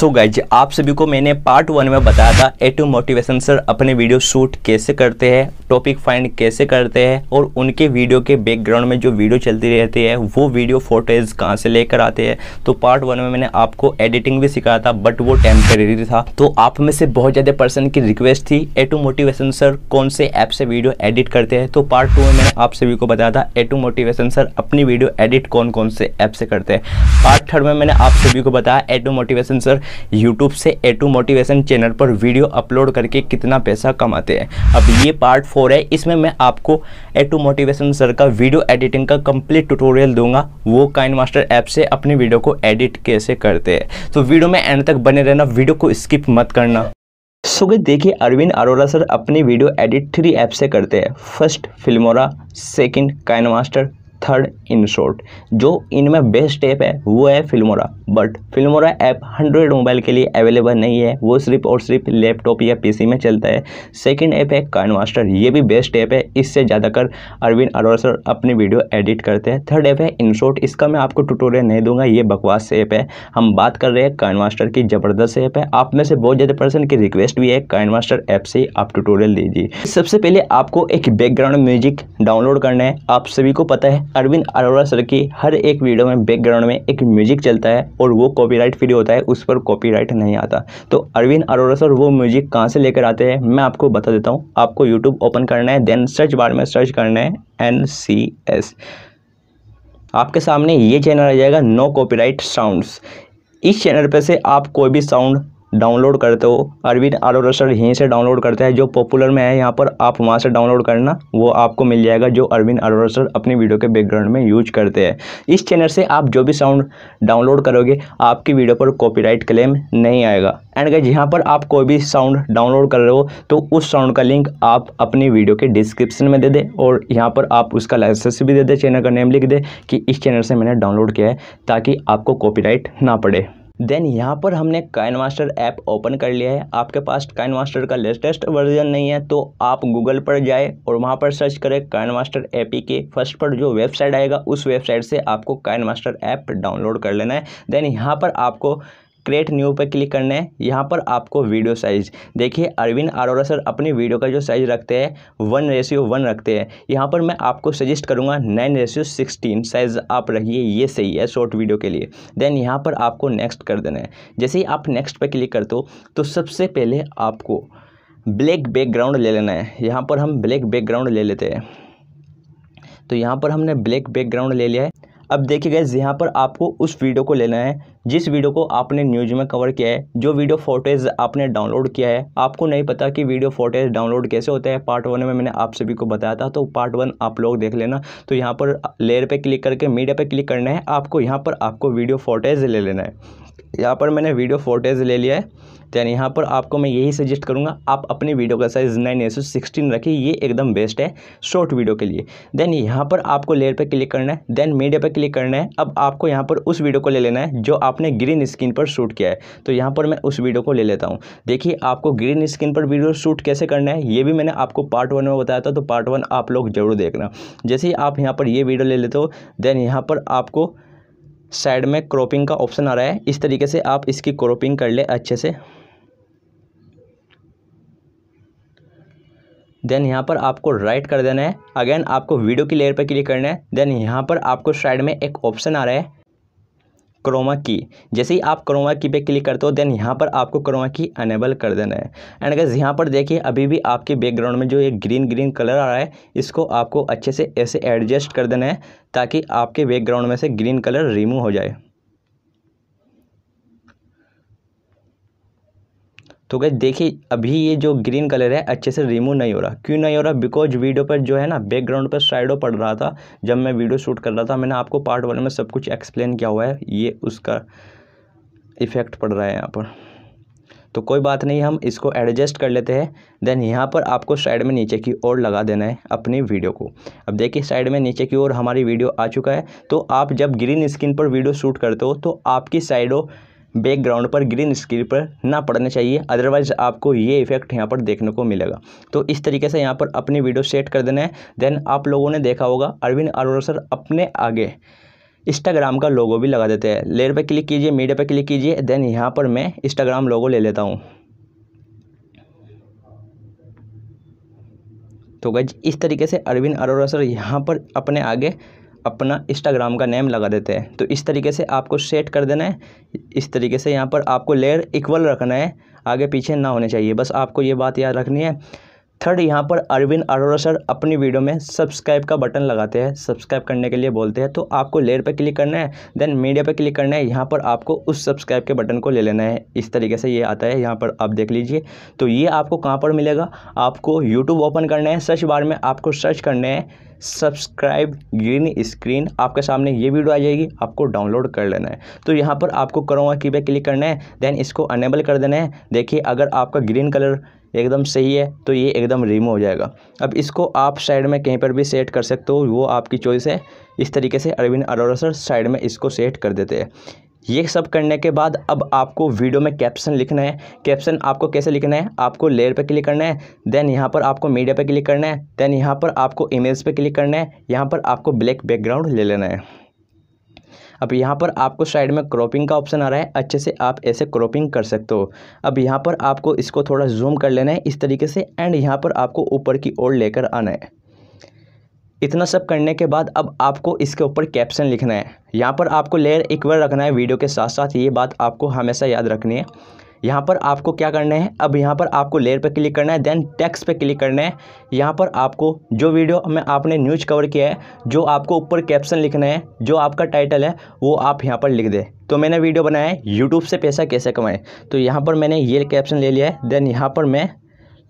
सो so guys आप सभी को मैंने पार्ट वन में बताया था ए टू मोटिवेशन सर अपने वीडियो शूट कैसे करते हैं टॉपिक फाइंड कैसे करते हैं और उनके वीडियो के बैकग्राउंड में जो वीडियो चलती रहती है वो वीडियो फोटेज कहाँ से लेकर आते हैं तो पार्ट वन में मैंने आपको एडिटिंग भी सिखाया था बट वो टेम्परेरी था तो आप में से बहुत ज़्यादा पर्सन की रिक्वेस्ट थी ए टू मोटिवेशन सर कौन से ऐप से वीडियो एडिट करते हैं तो पार्ट टू में मैंने आप सभी को बताया था ए टू मोटिवेशन सर अपनी वीडियो एडिट कौन कौन से ऐप से करते हैं पार्ट थर्ड में मैंने आप सभी को बताया A two motivation sir YouTube से ए टू मोटिवेशन चैनल पर वीडियो अपलोड करके कितना पैसा कमाते हैं अब ये पार्ट फोर है इसमें मैं आपको ए टू मोटिवेशन सर का वीडियो एडिटिंग का कंप्लीट ट्यूटोरियल दूंगा वो काइन मास्टर ऐप से अपनी वीडियो को एडिट कैसे करते हैं तो वीडियो में एंड तक बने रहना वीडियो को स्किप मत करना सो देखिए अरविंद अरोरा सर अपनी वीडियो एडिट थ्री ऐप से करते हैं first Filmora second Kine Master third in shot जो इनमें बेस्ट ऐप है वो है Filmora but Filmora app hundred mobile के लिए अवेलेबल नहीं है वो सिर्फ और सिर्फ लैपटॉप या पीसी में चलता है सेकंड ऐप है कान मास्टर ये भी बेस्ट ऐप है इससे ज़्यादातर अरविंद अरोड़ा सर अपनी वीडियो एडिट करते हैं थर्ड ऐप है इनशॉर्ट इसका मैं आपको टुटोरियल नहीं दूंगा ये बकवास ऐप है हम बात कर रहे हैं कान मास्टर की ज़बरदस्त ऐप है आप में से बहुत ज़्यादा पर्सन की रिक्वेस्ट भी है कान मास्टर ऐप से आप टुटोरियल दीजिए सबसे पहले आपको एक बैकग्राउंड म्यूजिक डाउनलोड करना है आप सभी को पता है अरविंद अरोड़ा सर की हर एक वीडियो में बैकग्राउंड में एक म्यूजिक चलता है और वो कॉपीराइट फ्री होता है उस पर कॉपीराइट नहीं आता तो अरविंद अरोड़ा सर वो म्यूजिक कहाँ से लेकर आते हैं मैं आपको बता देता हूँ आपको यूट्यूब ओपन करना है देन सर्च बार में सर्च करना है एन सी एस आपके सामने ये चैनल आ जाएगा नो कॉपीराइट साउंड्स इस चैनल पर से आप कोई भी साउंड डाउनलोड करते हो अरविंद सर यहीं से डाउनलोड करते हैं जो पॉपुलर में है यहाँ पर आप वहाँ से डाउनलोड करना वो आपको मिल जाएगा जो अरविंद सर अपनी वीडियो के बैकग्राउंड में यूज करते हैं इस चैनल से आप जो भी साउंड डाउनलोड करोगे आपकी वीडियो पर कॉपीराइट क्लेम नहीं आएगा एंड गज यहाँ पर आप कोई भी साउंड डाउनलोड कर रहे हो तो उस साउंड का लिंक आप अपनी वीडियो के डिस्क्रिप्शन में दे दें और यहाँ पर आप उसका लाइसेंस भी दे दें चैनल का नेम लिख दें कि इस चैनल से मैंने डाउनलोड किया है ताकि आपको कॉपीराइट ना पड़े देन यहाँ पर हमने काइन मास्टर ऐप ओपन कर लिया है आपके पास काइन मास्टर का लेटेस्ट वर्जन नहीं है तो आप गूगल पर जाए और वहाँ पर सर्च करें काइन मास्टर ऐप के फर्स्ट पर जो वेबसाइट आएगा उस वेबसाइट से आपको काइन मास्टर ऐप डाउनलोड कर लेना है देन यहाँ पर आपको क्रिएट न्यू पर क्लिक करना है यहाँ पर आपको वीडियो साइज़ देखिए अरविंद अरोरा सर अपनी वीडियो का जो साइज़ रखते हैं वन रेशियो वन रखते हैं यहाँ पर मैं आपको सजेस्ट करूँगा नाइन रेशियो सिक्सटीन साइज़ आप रखिए ये सही है शॉर्ट वीडियो के लिए देन यहाँ पर आपको नेक्स्ट कर देना है जैसे ही आप नेक्स्ट पर क्लिक करते हो तो सबसे पहले आपको ब्लैक बैकग्राउंड ले लेना है यहाँ पर हम ब्लैक बैकग्राउंड ले लेते हैं तो यहाँ पर हमने ब्लैक बैकग्राउंड ले लिया है अब देखिए गैस यहाँ पर आपको उस वीडियो को लेना है जिस वीडियो को आपने न्यूज में कवर किया है जो वीडियो फोटेज आपने डाउनलोड किया है आपको नहीं पता कि वीडियो फोटेज डाउनलोड कैसे होता है पार्ट वन में मैंने आप सभी को बताया था तो पार्ट वन आप लोग देख लेना तो यहाँ पर लेयर पर क्लिक करके मीडिया पर क्लिक करना है आपको यहाँ पर आपको वीडियो फोटेज ले लेना है यहाँ पर मैंने वीडियो फोटेज ले लिया है दैन यहाँ पर आपको मैं यही सजेस्ट करूँगा आप अपनी वीडियो का साइज़ नाइन एस सिक्सटीन रखिए ये एकदम बेस्ट है शॉर्ट वीडियो के लिए देन यहाँ पर आपको लेयर पर क्लिक करना है देन मीडिया पर क्लिक करना है अब आपको यहाँ पर उस वीडियो को ले लेना है जो आप आपने ग्रीन स्क्रीन पर शूट किया है तो यहाँ पर मैं उस वीडियो को ले लेता हूँ देखिए आपको ग्रीन स्क्रीन पर वीडियो शूट कैसे करना है ये भी मैंने आपको पार्ट वन में बताया था तो पार्ट वन आप लोग जरूर देखना जैसे ही आप यहाँ पर ये वीडियो ले लेते हो देन यहाँ पर आपको साइड में क्रॉपिंग का ऑप्शन आ रहा है इस तरीके से आप इसकी क्रॉपिंग कर ले अच्छे से देन यहाँ पर आपको राइट कर देना है अगेन आपको वीडियो की लेयर पर क्लिक करना है देन यहाँ पर आपको साइड में एक ऑप्शन आ रहा है क्रोमा की जैसे ही आप क्रोमा की पे क्लिक करते हो देन यहाँ पर आपको क्रोमा की अनेबल कर देना है एंड अगर यहाँ पर देखिए अभी भी आपके बैकग्राउंड में जो ये ग्रीन ग्रीन कलर आ रहा है इसको आपको अच्छे से ऐसे एडजस्ट कर देना है ताकि आपके बैकग्राउंड में से ग्रीन कलर रिमूव हो जाए तो गए देखिए अभी ये जो ग्रीन कलर है अच्छे से रिमूव नहीं हो रहा क्यों नहीं हो रहा बिकॉज वीडियो पर जो है ना बैकग्राउंड पर स्लाइडो पड़ रहा था जब मैं वीडियो शूट कर रहा था मैंने आपको पार्ट वन में सब कुछ एक्सप्लेन किया हुआ है ये उसका इफ़ेक्ट पड़ रहा है यहाँ पर तो कोई बात नहीं हम इसको एडजस्ट कर लेते हैं देन यहाँ पर आपको साइड में नीचे की ओर लगा देना है अपनी वीडियो को अब देखिए साइड में नीचे की ओर हमारी वीडियो आ चुका है तो आप जब ग्रीन स्क्रीन पर वीडियो शूट करते हो तो आपकी साइडों बैकग्राउंड पर ग्रीन स्क्रीन पर ना पड़ने चाहिए अदरवाइज़ आपको ये इफेक्ट यहाँ पर देखने को मिलेगा तो इस तरीके से यहाँ पर अपनी वीडियो सेट कर देना है देन आप लोगों ने देखा होगा अरविंद अरोड़ा सर अपने आगे इंस्टाग्राम का लोगो भी लगा देते हैं लेयर पर क्लिक कीजिए मीडिया पर क्लिक कीजिए देन यहाँ पर मैं इंस्टाग्राम लोगो ले लेता हूँ तो गज इस तरीके से अरविंद अरोड़ा सर यहाँ पर अपने आगे अपना इंस्टाग्राम का नेम लगा देते हैं तो इस तरीके से आपको सेट कर देना है इस तरीके से यहाँ पर आपको लेयर इक्वल रखना है आगे पीछे ना होने चाहिए बस आपको ये बात याद रखनी है थर्ड यहाँ पर अरविंद अरोड़ा सर अपनी वीडियो में सब्सक्राइब का बटन लगाते हैं सब्सक्राइब करने के लिए बोलते हैं तो आपको लेयर पर क्लिक करना है देन मीडिया पर क्लिक करना है यहाँ पर आपको उस सब्सक्राइब के बटन को ले लेना है इस तरीके से ये आता है यहाँ पर आप देख लीजिए तो ये आपको कहाँ पर मिलेगा आपको यूट्यूब ओपन करना है सर्च बार में आपको सर्च करना है सब्सक्राइब ग्रीन स्क्रीन आपके सामने ये वीडियो आ जाएगी आपको डाउनलोड कर लेना है तो यहाँ पर आपको करूँगा की पे क्लिक करना है देन इसको अनेबल कर देना है देखिए अगर आपका ग्रीन कलर एकदम सही है तो ये एकदम रिमूव हो जाएगा अब इसको आप साइड में कहीं पर भी सेट कर सकते हो वो आपकी चॉइस है इस तरीके से अरविंद अरोरा सर साइड में इसको सेट कर देते हैं ये सब करने के बाद अब आपको वीडियो में कैप्शन लिखना है कैप्शन आपको कैसे लिखना है आपको लेयर पर क्लिक करना है देन यहाँ पर आपको मीडिया पर क्लिक करना है देन यहाँ पर आपको इमेज पर क्लिक करना है यहाँ पर आपको ब्लैक बैकग्राउंड ले लेना है अब यहाँ पर आपको साइड में क्रॉपिंग का ऑप्शन आ रहा है अच्छे से आप ऐसे क्रॉपिंग कर सकते हो अब यहाँ पर आपको इसको थोड़ा जूम कर लेना है इस तरीके से एंड यहाँ पर आपको ऊपर की ओर लेकर आना है इतना सब करने के बाद अब आपको इसके ऊपर कैप्शन लिखना है यहाँ पर आपको लेयर एक बार रखना है वीडियो के साथ साथ ये बात आपको हमेशा याद रखनी है यहाँ पर आपको क्या करना है अब यहाँ पर आपको लेयर पर क्लिक करना है देन टेक्स्ट पर क्लिक करना है यहाँ पर आपको जो वीडियो में आपने न्यूज कवर किया है जो आपको ऊपर कैप्शन लिखना है जो आपका टाइटल है वो आप यहाँ पर लिख दें तो मैंने वीडियो बनाया है यूट्यूब से पैसा कैसे कमाएं तो यहाँ पर मैंने ये कैप्शन ले लिया है देन यहाँ पर मैं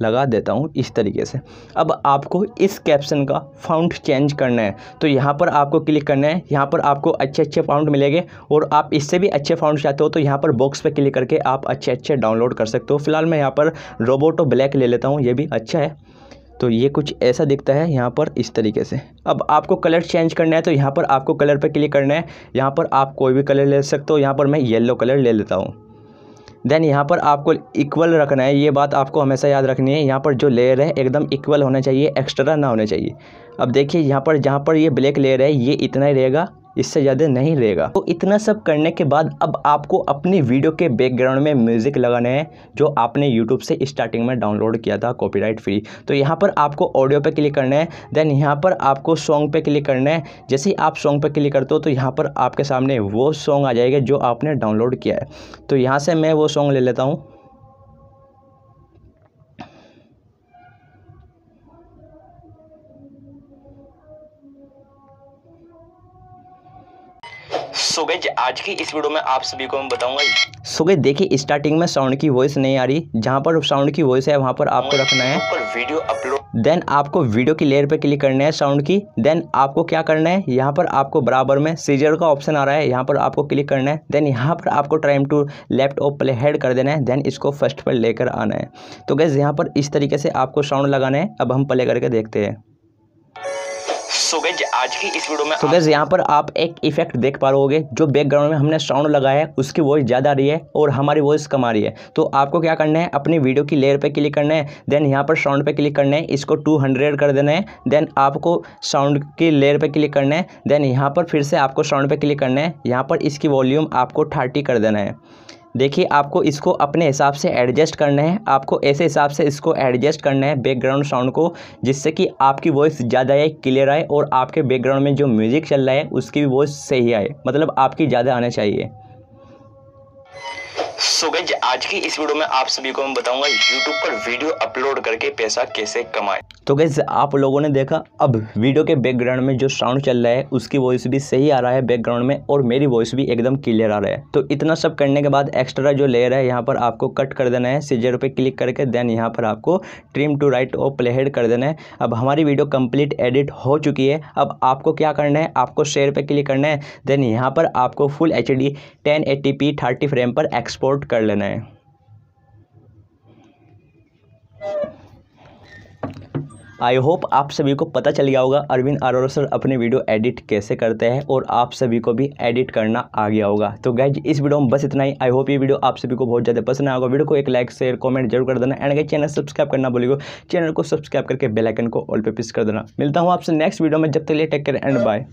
लगा देता हूँ इस तरीके से अब आपको इस कैप्शन का फाउंट चेंज करना है तो यहाँ पर आपको क्लिक करना है यहाँ पर आपको अच्छे अच्छे फाउंट मिलेंगे और आप इससे भी अच्छे फाउंट चाहते हो तो यहाँ पर बॉक्स पर क्लिक करके आप अच्छे अच्छे डाउनलोड कर सकते हो फिलहाल मैं यहाँ पर रोबोटो ब्लैक ले लेता हूँ ये भी अच्छा है तो ये कुछ ऐसा दिखता है यहाँ पर इस तरीके से अब आपको कलर चेंज करना है तो यहाँ पर आपको कलर पर क्लिक करना है यहाँ पर आप कोई भी कलर ले सकते हो यहाँ पर मैं येलो कलर ले लेता हूँ देन यहाँ पर आपको इक्वल रखना है ये बात आपको हमेशा याद रखनी है यहाँ पर जो लेयर है एकदम इक्वल होना चाहिए एक्स्ट्रा ना होना चाहिए अब देखिए यहाँ पर जहाँ पर ये ब्लैक लेयर है ये इतना ही रहेगा इससे ज़्यादा नहीं लेगा तो इतना सब करने के बाद अब आपको अपनी वीडियो के बैकग्राउंड में म्यूज़िक लगाने हैं जो आपने यूट्यूब से स्टार्टिंग में डाउनलोड किया था कॉपी फ्री तो यहाँ पर आपको ऑडियो पे क्लिक करना है देन यहाँ पर आपको सॉन्ग पे क्लिक करना है जैसे ही आप सॉन्ग पे क्लिक करते हो तो यहाँ पर आपके सामने वो सॉन्ग आ जाएगा जो आपने डाउनलोड किया है तो यहाँ से मैं वो सॉन्ग ले लेता हूँ सो गई आज की इस वीडियो में आप सभी को मैं बताऊंगा सो गई देखिए स्टार्टिंग में साउंड की वॉइस नहीं आ रही जहाँ पर साउंड की वॉइस है वहाँ पर आपको रखना है वीडियो अपलोड देन आपको वीडियो की लेयर पर क्लिक करना है साउंड की देन आपको क्या करना है यहाँ पर आपको बराबर में सीजर का ऑप्शन आ रहा है यहाँ पर आपको क्लिक करना है देन यहाँ पर आपको time to left of play head कर देना है देन इसको फर्स्ट पर लेकर आना है तो गैस यहाँ पर इस तरीके से आपको साउंड लगाना है अब हम प्ले करके देखते हैं सो गए आज की इस वीडियो में तो गैस यहाँ पर आप एक इफेक्ट देख पा रहे जो बैकग्राउंड में हमने साउंड लगाया है उसकी वॉइस ज़्यादा आ रही है और हमारी वॉइस कम आ रही है तो आपको क्या करना है अपनी वीडियो की लेयर पर क्लिक करना है देन यहाँ पर साउंड पे क्लिक करना है इसको टू कर देना है देन आपको साउंड की लेयर पर क्लिक करना है देन यहाँ पर फिर से आपको साउंड पे क्लिक करना है यहाँ पर इसकी वॉल्यूम आपको थर्टी कर देना है देखिए आपको इसको अपने हिसाब से एडजस्ट करना है आपको ऐसे हिसाब से इसको एडजस्ट करना है बैकग्राउंड साउंड को जिससे कि आपकी वॉइस ज़्यादा आए क्लियर आए और आपके बैकग्राउंड में जो म्यूज़िक चल रहा है उसकी भी वॉइस सही आए मतलब आपकी ज़्यादा आना चाहिए सो गज आज की इस वीडियो में आप सभी को मैं बताऊंगा यूट्यूब पर वीडियो अपलोड करके पैसा कैसे कमाएं तो गैस आप लोगों ने देखा अब वीडियो के बैकग्राउंड में जो साउंड चल रहा है उसकी वॉइस भी सही आ रहा है बैकग्राउंड में और मेरी वॉइस भी एकदम क्लियर आ रहा है तो इतना सब करने के बाद एक्स्ट्रा जो लेयर है यहाँ पर आपको कट कर देना है सीजर पे क्लिक करके देन यहाँ पर आपको ट्रिम टू राइट और प्लेहेड कर देना है अब हमारी वीडियो कंप्लीट एडिट हो चुकी है अब आपको क्या करना है आपको शेयर पर क्लिक करना है देन यहाँ पर आपको full H D ten P thirty frame पर एक्सपोर्ट कर लेना है आई होप आप सभी को पता चल गया होगा अरविंद आरोप सर अपने वीडियो एडिट कैसे करते हैं और आप सभी को भी एडिट करना आ गया होगा तो गैज इस वीडियो में बस इतना ही आई होप ये वीडियो आप सभी को बहुत ज़्यादा पसंद आएगा वीडियो को एक लाइक शेयर कमेंट जरूर कर देना एंड गए चैनल सब्सक्राइब करना बोलेगा चैनल को सब्सक्राइब करके बेलाइकन को ऑल पे प्रेस कर देना मिलता हूँ आपसे नेक्स्ट वीडियो में जब तक लिए टेक केयर एंड बाय